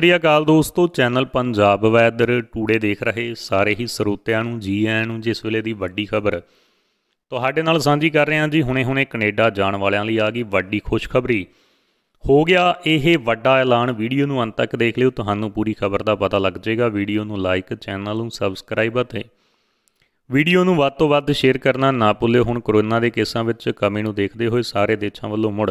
ਸ੍ਰੀ ਅਕਾਲ ਦੋਸਤੋ channel Punjab weather today ਦੇਖ ਰਹੇ ਸਾਰੇ ਹੀ ਸਰੋਤਿਆਂ ਨੂੰ ਜੀ ਆਇਆਂ ਨੂੰ ਜਿਸ ਵੇਲੇ ਦੀ ਵੱਡੀ ਖਬਰ ਤੁਹਾਡੇ ਨਾਲ ਸਾਂਝੀ ਕਰ ਰਹੇ ਹਾਂ ਜੀ ਹੁਣੇ-ਹੁਣੇ ਕੈਨੇਡਾ ਜਾਣ ਵਾਲਿਆਂ ਲਈ ਆ ਗਈ ਵੱਡੀ ਖੁਸ਼ਖਬਰੀ ਹੋ ਗਿਆ ਇਹ ਵੱਡਾ ਐਲਾਨ ਵੀਡੀਓ ਨੂੰ ਅੰਤ ਤੱਕ ਦੇਖ ਲਿਓ ਤੁਹਾਨੂੰ ਪੂਰੀ ਖਬਰ ਦਾ ਪਤਾ ਲੱਗ ਜਾਏਗਾ ਵੀਡੀਓ ਨੂੰ ਲਾਈਕ ਚੈਨਲ ਨੂੰ ਸਬਸਕ੍ਰਾਈਬ ਅਤੇ ਵੀਡੀਓ ਨੂੰ ਵੱਧ ਤੋਂ ਵੱਧ ਸ਼ੇਅਰ ਕਰਨਾ ਨਾ ਭੁੱਲਿਓ ਹੁਣ ਕਰੋਨਾ ਦੇ ਕੇਸਾਂ ਵਿੱਚ ਕਮੀ ਨੂੰ ਦੇਖਦੇ ਹੋਏ ਸਾਰੇ ਦੇਸ਼ਾਂ ਵੱਲੋਂ ਮੁੜ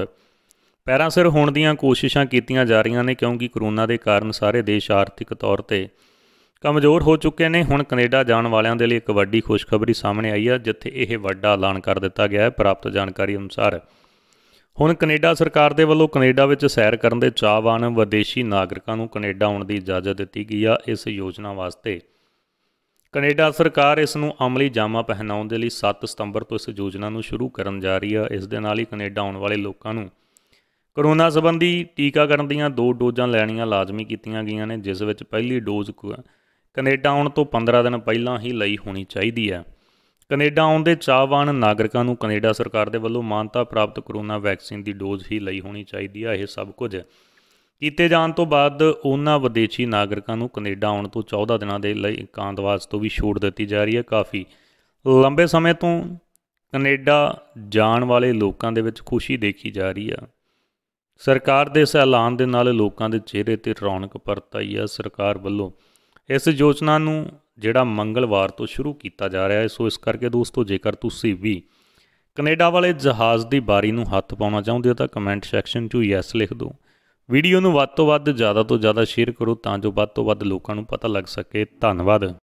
ਪੈਰਾਂ ਸਿਰ ਹੋਣ ਦੀਆਂ ਕੋਸ਼ਿਸ਼ਾਂ ਕੀਤੀਆਂ ਜਾ ਰਹੀਆਂ ਨੇ ਕਿਉਂਕਿ ਕਰੋਨਾ ਦੇ ਕਾਰਨ ਸਾਰੇ ਦੇਸ਼ ਆਰਥਿਕ ਤੌਰ ਤੇ ਕਮਜ਼ੋਰ ਹੋ ਚੁੱਕੇ ਨੇ ਹੁਣ ਕੈਨੇਡਾ ਜਾਣ ਵਾਲਿਆਂ ਦੇ ਲਈ ਇੱਕ ਵੱਡੀ ਖੁਸ਼ਖਬਰੀ ਸਾਹਮਣੇ ਆਈ ਹੈ ਜਿੱਥੇ ਇਹ ਵੱਡਾ ਐਲਾਨ ਕਰ ਦਿੱਤਾ ਗਿਆ ਹੈ ਪ੍ਰਾਪਤ ਜਾਣਕਾਰੀ ਅਨੁਸਾਰ ਹੁਣ ਕੈਨੇਡਾ ਸਰਕਾਰ ਦੇ ਵੱਲੋਂ ਕੈਨੇਡਾ ਵਿੱਚ ਸੈਰ ਕਰਨ ਦੇ ਚਾਹਵਾਨ ਵਿਦੇਸ਼ੀ ਨਾਗਰਿਕਾਂ ਨੂੰ ਕੈਨੇਡਾ ਆਉਣ ਦੀ ਇਜਾਜ਼ਤ ਦਿੱਤੀ ਗਈ ਆ ਇਸ ਯੋਜਨਾ ਵਾਸਤੇ ਕੈਨੇਡਾ ਸਰਕਾਰ ਇਸ ਨੂੰ ਅਮਲੀ ਜਾਮਾ ਪਹਿਨਾਉਣ ਦੇ ਲਈ 7 ਸਤੰਬਰ ਤੋਂ ਇਸ ਯੋਜਨਾ ਨੂੰ ਸ਼ੁਰੂ ਕਰਨ ਜਾ ਰਹੀ ਆ ਇਸ ਦੇ ਨਾਲ ਹੀ ਕੈਨੇਡਾ ਆਉਣ ਵਾਲੇ ਲੋਕਾਂ ਨੂੰ ਕਰੋਨਾ ਸੰਬੰਧੀ ਟੀਕਾਕਰਨ ਦੀਆਂ ਦੋ ਡੋਜ਼ਾਂ ਲੈਣੀਆਂ ਲਾਜ਼ਮੀ ਕੀਤੀਆਂ ਗਈਆਂ ਨੇ ਜਿਸ ਵਿੱਚ ਪਹਿਲੀ ਡੋਜ਼ ਕੈਨੇਡਾ ਆਉਣ ਤੋਂ 15 ਦਿਨ ਪਹਿਲਾਂ ਹੀ ਲਈ ਹੋਣੀ ਚਾਹੀਦੀ ਹੈ ਕੈਨੇਡਾ ਆਉਣ ਦੇ ਚਾਹਵਾਨ ਨਾਗਰਿਕਾਂ ਨੂੰ ਕੈਨੇਡਾ ਸਰਕਾਰ ਦੇ ਵੱਲੋਂ ਮਾਨਤਾ ਪ੍ਰਾਪਤ ਕਰੋਨਾ ਵੈਕਸੀਨ ਦੀ ਡੋਜ਼ ਹੀ ਲਈ ਹੋਣੀ ਚਾਹੀਦੀ ਹੈ ਇਹ ਸਭ ਕੁਝ ਕੀਤੇ ਜਾਣ ਤੋਂ ਬਾਅਦ ਉਹਨਾਂ ਵਿਦੇਸ਼ੀ ਨਾਗਰਿਕਾਂ ਨੂੰ ਕੈਨੇਡਾ ਆਉਣ ਤੋਂ 14 ਦਿਨਾਂ ਦੇ ਲਈ ਇਕਾਂਤਵਾਸ ਤੋਂ ਵੀ ਛੋਟ ਦਿੱਤੀ ਜਾ ਰਹੀ ਹੈ ਕਾਫੀ ਲੰਬੇ ਸਮੇਂ ਤੋਂ ਕੈਨੇਡਾ ਜਾਣ ਵਾਲੇ ਲੋਕਾਂ ਦੇ ਵਿੱਚ ਖੁਸ਼ੀ ਦੇਖੀ ਜਾ ਰਹੀ ਹੈ ਸਰਕਾਰ ਦੇ ਇਸ ਐਲਾਨ ਦੇ ਨਾਲ ਲੋਕਾਂ ਦੇ ਚਿਹਰੇ ਤੇ ਰੌਣਕ ਪਰਤਾਈ ਆ ਸਰਕਾਰ ਵੱਲੋਂ ਇਸ ਯੋਜਨਾ ਨੂੰ ਜਿਹੜਾ ਮੰਗਲਵਾਰ ਤੋਂ ਸ਼ੁਰੂ ਕੀਤਾ ਜਾ ਰਿਹਾ ਹੈ ਸੋ ਇਸ ਕਰਕੇ ਦੋਸਤੋ ਜੇਕਰ ਤੁਸੀਂ ਵੀ ਕੈਨੇਡਾ ਵਾਲੇ ਜਹਾਜ਼ ਦੀ ਬਾਰੀ ਨੂੰ ਹੱਥ ਪਾਉਣਾ ਚਾਹੁੰਦੇ ਹੋ ਤਾਂ ਕਮੈਂਟ ਸੈਕਸ਼ਨ 'ਚ ਯੈਸ ਲਿਖ ਦਿਓ ਵੀਡੀਓ ਨੂੰ ਵੱਧ ਤੋਂ ਵੱਧ ਜ਼ਿਆਦਾ ਤੋਂ ਜ਼ਿਆਦਾ ਸ਼ੇਅਰ ਕਰੋ ਤਾਂ ਜੋ ਵੱਧ ਤੋਂ ਵੱਧ ਲੋਕਾਂ ਨੂੰ ਪਤਾ ਲੱਗ ਸਕੇ ਧੰਨਵਾਦ